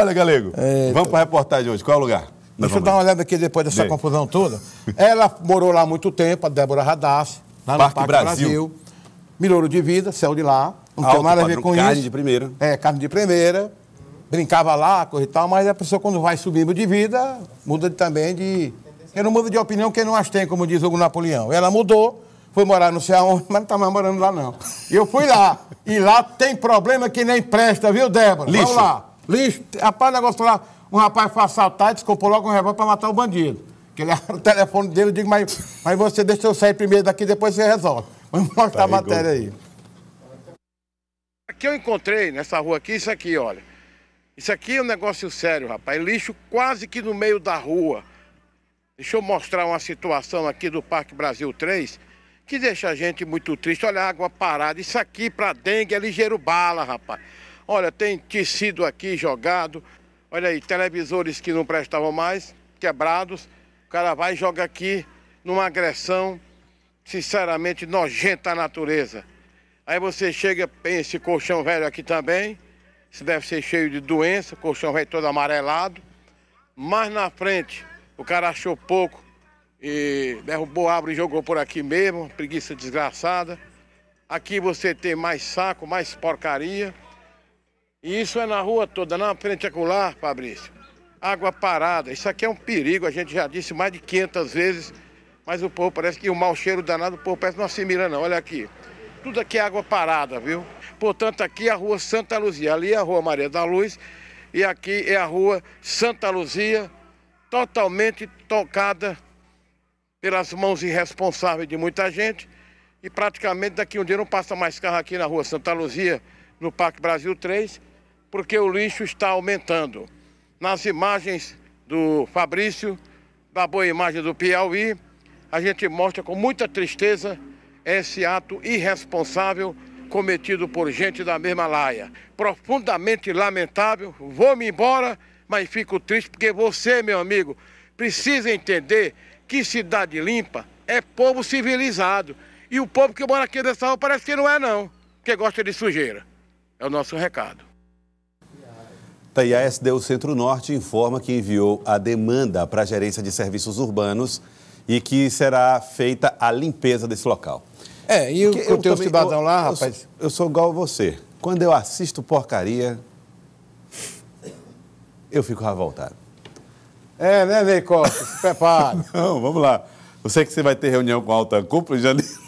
Olha, Galego, é, então. vamos para a reportagem hoje. Qual é o lugar? Nós Deixa eu dar uma olhada aqui depois dessa Dei. confusão toda. Ela morou lá há muito tempo, a Débora Radassi, lá Parque no Parque Brasil. Brasil. Melhorou de vida, saiu de lá. Não Alto, tem nada a ver com carne isso. Carne de primeira. É, carne de primeira. Brincava lá, coisa e tal, mas a pessoa quando vai subindo de vida, muda também de. Eu não muda de opinião, quem não as tem, como diz o Napoleão. Ela mudou, foi morar não sei aonde, mas não está mais morando lá, não. Eu fui lá. E lá tem problema que nem presta, viu, Débora? Lixo. Vamos lá. Lixo, rapaz, o negócio lá, um rapaz foi assaltar e desculpou logo um revólver para matar o bandido. Que ele o telefone dele, eu digo, mas, mas você deixa eu sair primeiro daqui, depois você resolve. Vamos mostrar tá a matéria aí. Aqui eu encontrei, nessa rua aqui, isso aqui, olha. Isso aqui é um negócio sério, rapaz. Lixo quase que no meio da rua. Deixa eu mostrar uma situação aqui do Parque Brasil 3 que deixa a gente muito triste. Olha a água parada. Isso aqui para dengue é ligeiro bala, rapaz. Olha, tem tecido aqui jogado, olha aí, televisores que não prestavam mais, quebrados. O cara vai e joga aqui numa agressão, sinceramente, nojenta à natureza. Aí você chega, esse colchão velho aqui também, isso deve ser cheio de doença, colchão velho todo amarelado. Mais na frente, o cara achou pouco e derrubou a árvore e jogou por aqui mesmo, preguiça desgraçada. Aqui você tem mais saco, mais porcaria. E isso é na rua toda, na frente acular, é Fabrício. Água parada, isso aqui é um perigo, a gente já disse mais de 500 vezes, mas o povo parece que o mau cheiro danado, o povo parece que não assimila não, olha aqui. Tudo aqui é água parada, viu? Portanto, aqui é a rua Santa Luzia, ali é a rua Maria da Luz e aqui é a rua Santa Luzia, totalmente tocada pelas mãos irresponsáveis de muita gente e praticamente daqui um dia não passa mais carro aqui na rua Santa Luzia, no Parque Brasil 3, porque o lixo está aumentando. Nas imagens do Fabrício, da boa imagem do Piauí, a gente mostra com muita tristeza esse ato irresponsável cometido por gente da mesma laia. Profundamente lamentável, vou-me embora, mas fico triste porque você, meu amigo, precisa entender que cidade limpa é povo civilizado. E o povo que mora aqui nessa rua parece que não é, não, porque gosta de sujeira. É o nosso recado. Taiá SDU Centro-Norte informa que enviou a demanda para a Gerência de Serviços Urbanos e que será feita a limpeza desse local. É, e Porque o, teu cidadão lá, rapaz? Eu sou, eu sou igual a você. Quando eu assisto porcaria, eu fico revoltado. É, né, Ney Costa? Se prepara. Não, vamos lá. Eu sei que você vai ter reunião com a Alta Cúpula em janeiro.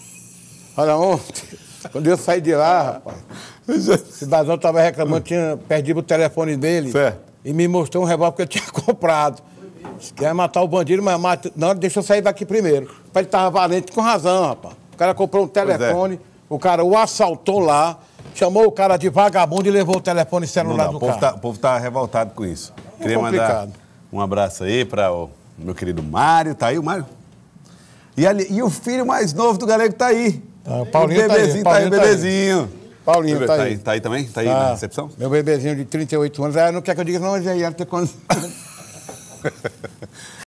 Olha, ontem, quando eu saí de lá, rapaz, o cidadão estava reclamando, tinha perdido o telefone dele certo. e me mostrou um revólver que eu tinha comprado. Quer matar o bandido, mas mata. Não, deixa eu sair daqui primeiro. Ele estava valente com razão, rapaz. O cara comprou um é. telefone, é. o cara o assaltou lá, chamou o cara de vagabundo e levou o telefone celular não, não, do cara. Tá, o povo está revoltado com isso. É Queria complicado. mandar um abraço aí para o meu querido Mário. Tá aí o Mário? E, ali, e o filho mais novo do galego está aí o tá, Paulinho o tá bebezinho tá aí, Paulinho tá aí, Paulinho tá, tá aí. Tá aí também? Tá aí tá. na recepção? Meu bebezinho de 38 anos. Ah, não quer que eu diga, não, mas aí era ter quando...